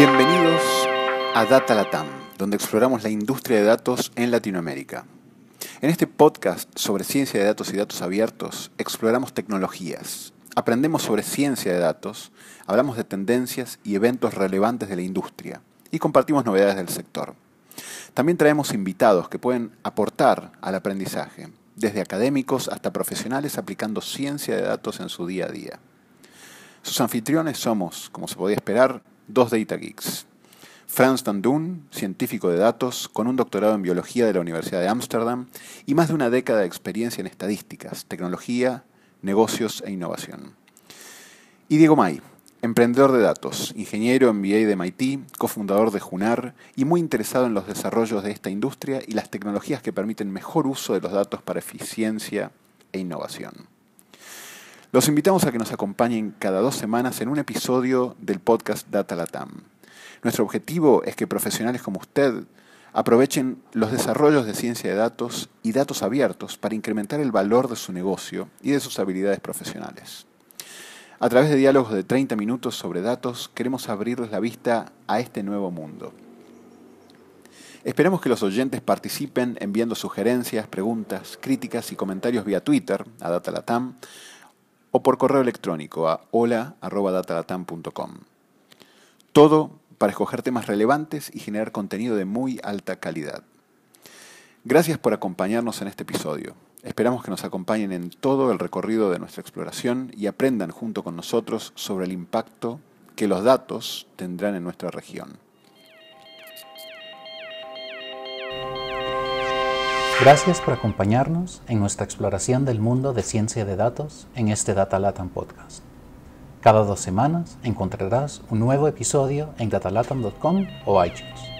Bienvenidos a Data Latam, donde exploramos la industria de datos en Latinoamérica. En este podcast sobre ciencia de datos y datos abiertos, exploramos tecnologías, aprendemos sobre ciencia de datos, hablamos de tendencias y eventos relevantes de la industria y compartimos novedades del sector. También traemos invitados que pueden aportar al aprendizaje, desde académicos hasta profesionales aplicando ciencia de datos en su día a día. Sus anfitriones somos, como se podía esperar, dos data geeks. Franz van científico de datos, con un doctorado en biología de la Universidad de Ámsterdam y más de una década de experiencia en estadísticas, tecnología, negocios e innovación. Y Diego May, emprendedor de datos, ingeniero en MBA de MIT, cofundador de Junar y muy interesado en los desarrollos de esta industria y las tecnologías que permiten mejor uso de los datos para eficiencia e innovación. Los invitamos a que nos acompañen cada dos semanas en un episodio del podcast Data Latam. Nuestro objetivo es que profesionales como usted aprovechen los desarrollos de ciencia de datos y datos abiertos para incrementar el valor de su negocio y de sus habilidades profesionales. A través de diálogos de 30 minutos sobre datos, queremos abrirles la vista a este nuevo mundo. Esperamos que los oyentes participen enviando sugerencias, preguntas, críticas y comentarios vía Twitter a Data Latam o por correo electrónico a hola.datalatam.com. Todo para escoger temas relevantes y generar contenido de muy alta calidad. Gracias por acompañarnos en este episodio. Esperamos que nos acompañen en todo el recorrido de nuestra exploración y aprendan junto con nosotros sobre el impacto que los datos tendrán en nuestra región. Gracias por acompañarnos en nuestra exploración del mundo de ciencia de datos en este Data Podcast. Cada dos semanas encontrarás un nuevo episodio en datalatam.com o iTunes.